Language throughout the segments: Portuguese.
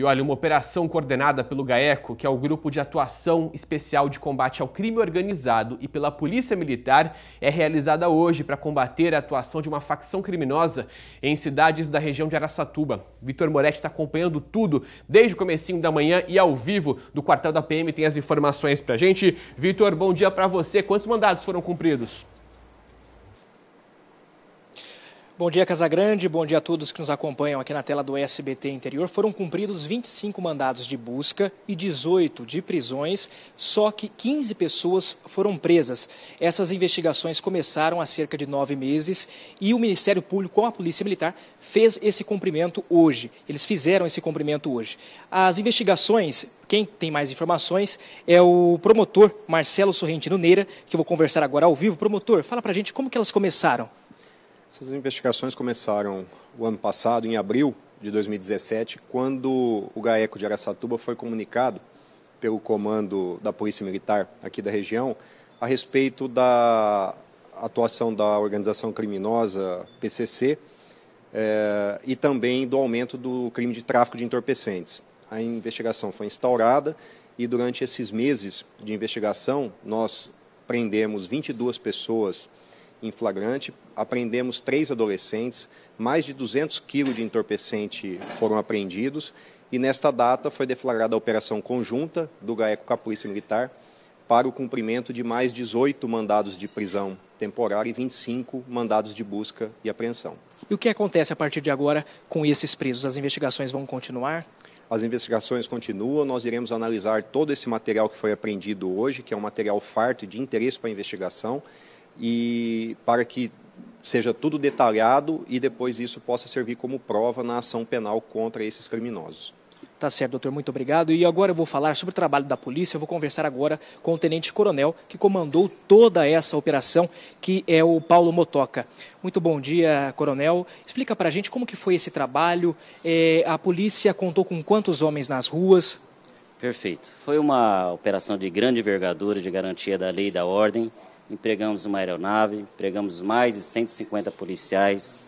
E olha, uma operação coordenada pelo GAECO, que é o Grupo de Atuação Especial de Combate ao Crime Organizado, e pela Polícia Militar, é realizada hoje para combater a atuação de uma facção criminosa em cidades da região de Araçatuba. Vitor Moretti está acompanhando tudo desde o comecinho da manhã e ao vivo do quartel da PM tem as informações para gente. Vitor, bom dia para você. Quantos mandados foram cumpridos? Bom dia, Casagrande. Bom dia a todos que nos acompanham aqui na tela do SBT Interior. Foram cumpridos 25 mandados de busca e 18 de prisões, só que 15 pessoas foram presas. Essas investigações começaram há cerca de nove meses e o Ministério Público, com a Polícia Militar, fez esse cumprimento hoje. Eles fizeram esse cumprimento hoje. As investigações quem tem mais informações é o promotor Marcelo Sorrentino Neira, que eu vou conversar agora ao vivo. Promotor, fala pra gente como que elas começaram. Essas investigações começaram o ano passado, em abril de 2017, quando o GAECO de Aracatuba foi comunicado pelo comando da Polícia Militar aqui da região a respeito da atuação da organização criminosa PCC eh, e também do aumento do crime de tráfico de entorpecentes. A investigação foi instaurada e durante esses meses de investigação nós prendemos 22 pessoas em flagrante. Apreendemos três adolescentes, mais de 200 quilos de entorpecente foram apreendidos e nesta data foi deflagrada a operação conjunta do GAECO com a Polícia Militar para o cumprimento de mais 18 mandados de prisão temporária e 25 mandados de busca e apreensão. E o que acontece a partir de agora com esses presos? As investigações vão continuar? As investigações continuam, nós iremos analisar todo esse material que foi apreendido hoje, que é um material farto de interesse para a investigação e para que seja tudo detalhado e depois isso possa servir como prova na ação penal contra esses criminosos. Tá certo, doutor, muito obrigado. E agora eu vou falar sobre o trabalho da polícia. Eu vou conversar agora com o tenente coronel que comandou toda essa operação, que é o Paulo Motoca. Muito bom dia, coronel. Explica para a gente como que foi esse trabalho. É, a polícia contou com quantos homens nas ruas? Perfeito. Foi uma operação de grande envergadura, de garantia da lei e da ordem empregamos uma aeronave, empregamos mais de 150 policiais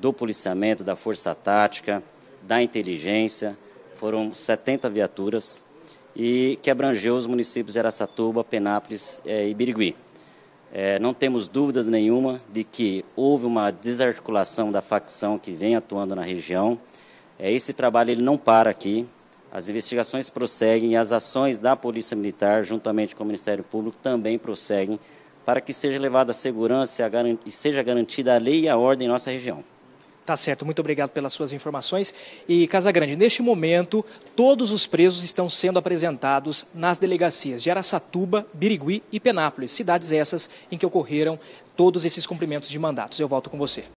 do policiamento, da força tática, da inteligência, foram 70 viaturas e que abrangeu os municípios de Aracatuba, Penápolis eh, e Birigui. Eh, não temos dúvidas nenhuma de que houve uma desarticulação da facção que vem atuando na região. Eh, esse trabalho ele não para aqui, as investigações prosseguem e as ações da Polícia Militar, juntamente com o Ministério Público, também prosseguem para que seja levada a segurança e seja garantida a lei e a ordem em nossa região. Tá certo, muito obrigado pelas suas informações. E Casagrande, neste momento, todos os presos estão sendo apresentados nas delegacias de Araçatuba, Birigui e Penápolis, cidades essas em que ocorreram todos esses cumprimentos de mandatos. Eu volto com você.